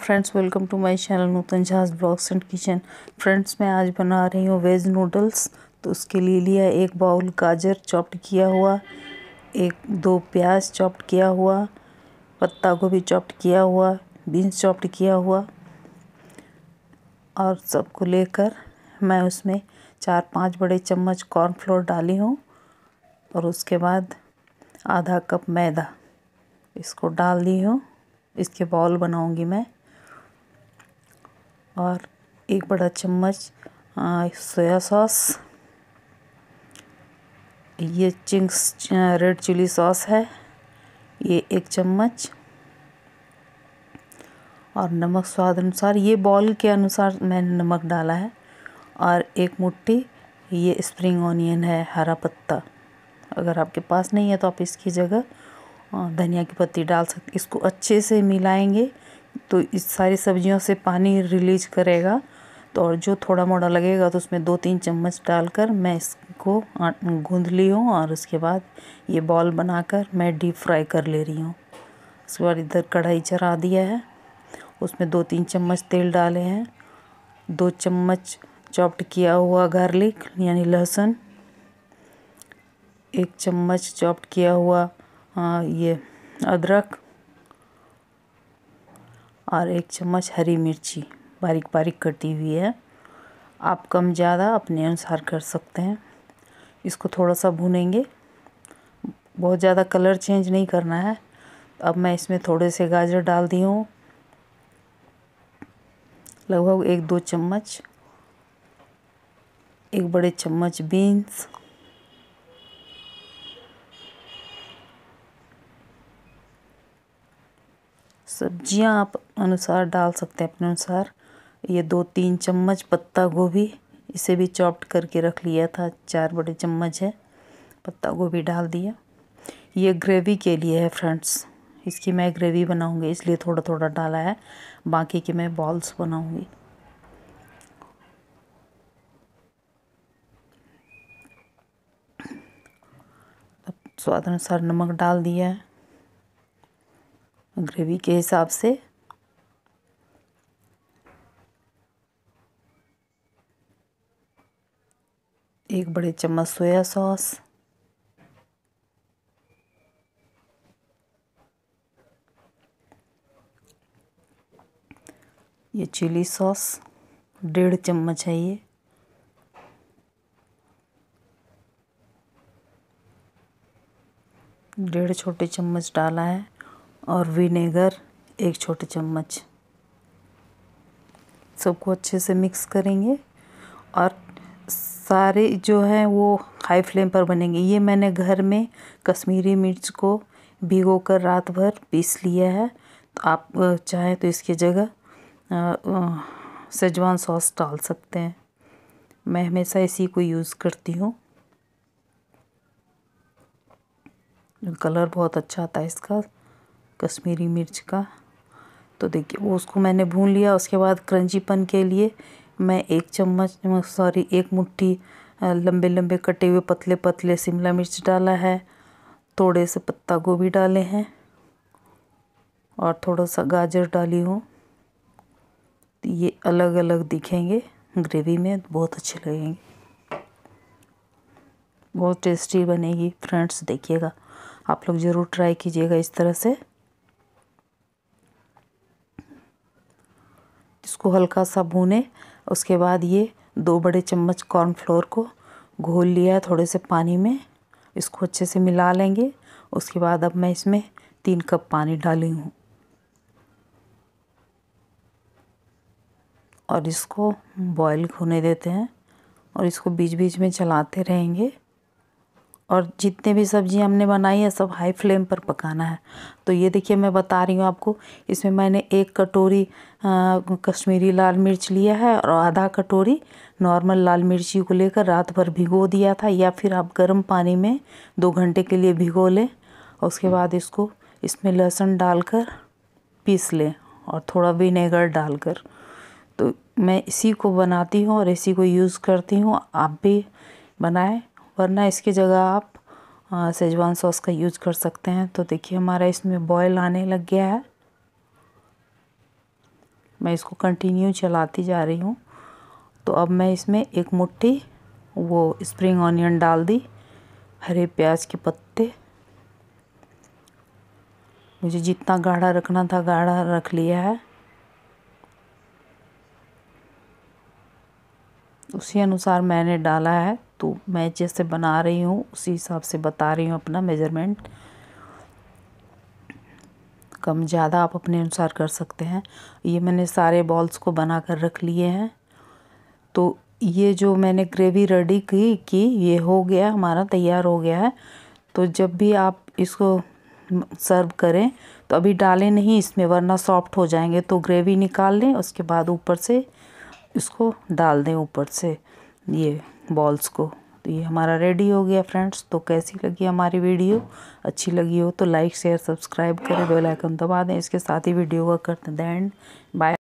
friends welcome to my channel Nutan Jhaj blogs and kitchen friends मैं आज बना रही हूँ वेज नूडल्स तो उसके लिए लिया एक बाउल गाजर चॉप्ड किया हुआ एक दो प्याज चॉप्ड किया हुआ पत्ता गोभी चॉप्ड किया हुआ बीन्स चॉप्ड किया हुआ और सबको लेकर मैं उसमें चार पाँच बड़े चम्मच कॉर्नफ्लोर डाली हूँ और उसके बाद आधा कप मैदा इसको डाल दी हूँ इसके बॉल बनाऊंगी मैं और एक बड़ा चम्मच सोया सॉस ये चिंग्स रेड चिली सॉस है ये एक चम्मच और नमक स्वाद अनुसार ये बॉल के अनुसार मैंने नमक डाला है और एक मुट्ठी ये स्प्रिंग ऑनियन है हरा पत्ता अगर आपके पास नहीं है तो आप इसकी जगह धनिया की पत्ती डाल सकते इसको अच्छे से मिलाएंगे तो इस सारी सब्जियों से पानी रिलीज करेगा तो और जो थोड़ा मोड़ा लगेगा तो उसमें दो तीन चम्मच डालकर मैं इसको गूँध ली हूँ और उसके बाद ये बॉल बनाकर मैं डीप फ्राई कर ले रही हूँ उसके बाद इधर कढ़ाई चढ़ा दिया है उसमें दो तीन चम्मच तेल डाले हैं दो चम्मच चॉप्ड किया हुआ गार्लिक यानी लहसुन एक चम्मच चॉप्ड किया हुआ आ, ये अदरक और एक चम्मच हरी मिर्ची बारीक बारीक कटी हुई है आप कम ज़्यादा अपने अनुसार कर सकते हैं इसको थोड़ा सा भुनेंगे बहुत ज़्यादा कलर चेंज नहीं करना है अब मैं इसमें थोड़े से गाजर डाल दी हूँ लगभग एक दो चम्मच एक बड़े चम्मच बीन्स सब्जियां आप अनुसार डाल सकते हैं अपने अनुसार ये दो तीन चम्मच पत्ता गोभी इसे भी चॉप्ट करके रख लिया था चार बड़े चम्मच है पत्ता गोभी डाल दिया ये ग्रेवी के लिए है फ्रेंड्स इसकी मैं ग्रेवी बनाऊंगी इसलिए थोड़ा थोड़ा डाला है बाकी के मैं बॉल्स बनाऊंगी स्वाद अनुसार नमक डाल दिया है ग्रेवी के हिसाब से एक बड़े चम्मच सोया सॉस ये चिली सॉस डेढ़ चम्मच है ये डेढ़ छोटे चम्मच डाला है और विनेगर एक छोटे चम्मच सबको अच्छे से मिक्स करेंगे और सारे जो हैं वो हाई फ्लेम पर बनेंगे ये मैंने घर में कश्मीरी मिर्च को भिगो कर रात भर पीस लिया है तो आप चाहें तो इसकी जगह सेजवान सॉस डाल सकते हैं मैं हमेशा इसी को यूज़ करती हूँ कलर बहुत अच्छा आता है इसका कश्मीरी मिर्च का तो देखिए वो उसको मैंने भून लिया उसके बाद क्रंचीपन के लिए मैं एक चम्मच सॉरी एक मुट्ठी लंबे लंबे कटे हुए पतले पतले शिमला मिर्च डाला है थोड़े से पत्ता गोभी डाले हैं और थोड़ा सा गाजर डाली हूँ ये अलग अलग दिखेंगे ग्रेवी में बहुत अच्छे लगेंगे बहुत टेस्टी बनेगी फ्रेंड्स देखिएगा आप लोग ज़रूर ट्राई कीजिएगा इस तरह से इसको हल्का सा भूने उसके बाद ये दो बड़े चम्मच कॉर्नफ्लोर को घोल लिया है थोड़े से पानी में इसको अच्छे से मिला लेंगे उसके बाद अब मैं इसमें तीन कप पानी डाली हूँ और इसको बॉयल होने देते हैं और इसको बीच बीच में चलाते रहेंगे और जितने भी सब्ज़ी हमने बनाई है सब हाई फ्लेम पर पकाना है तो ये देखिए मैं बता रही हूँ आपको इसमें मैंने एक कटोरी कश्मीरी लाल मिर्च लिया है और आधा कटोरी नॉर्मल लाल मिर्ची को लेकर रात भर भिगो दिया था या फिर आप गर्म पानी में दो घंटे के लिए भिगो लें और उसके बाद इसको इसमें लहसुन डालकर पीस लें और थोड़ा विनेगर डालकर तो मैं इसी को बनाती हूँ और इसी को यूज़ करती हूँ आप भी बनाएं वरना इसकी जगह आप सेजवान सॉस का यूज कर सकते हैं तो देखिए हमारा इसमें बॉयल आने लग गया है मैं इसको कंटिन्यू चलाती जा रही हूँ तो अब मैं इसमें एक मुट्ठी वो स्प्रिंग ऑनियन डाल दी हरे प्याज के पत्ते मुझे जितना गाढ़ा रखना था गाढ़ा रख लिया है उसी अनुसार मैंने डाला है तो मैं जैसे बना रही हूँ उसी हिसाब से बता रही हूँ अपना मेजरमेंट कम ज़्यादा आप अपने अनुसार कर सकते हैं ये मैंने सारे बॉल्स को बना कर रख लिए हैं तो ये जो मैंने ग्रेवी रेडी की कि ये हो गया हमारा तैयार हो गया है तो जब भी आप इसको सर्व करें तो अभी डालें नहीं इसमें वरना सॉफ्ट हो जाएंगे तो ग्रेवी निकाल लें उसके बाद ऊपर से इसको डाल दें ऊपर से ये बॉल्स को तो ये हमारा रेडी हो गया फ्रेंड्स तो कैसी लगी हमारी वीडियो अच्छी लगी हो तो लाइक शेयर सब्सक्राइब करें बेल आइकन दबा दें इसके साथ ही वीडियो का करते दें बाय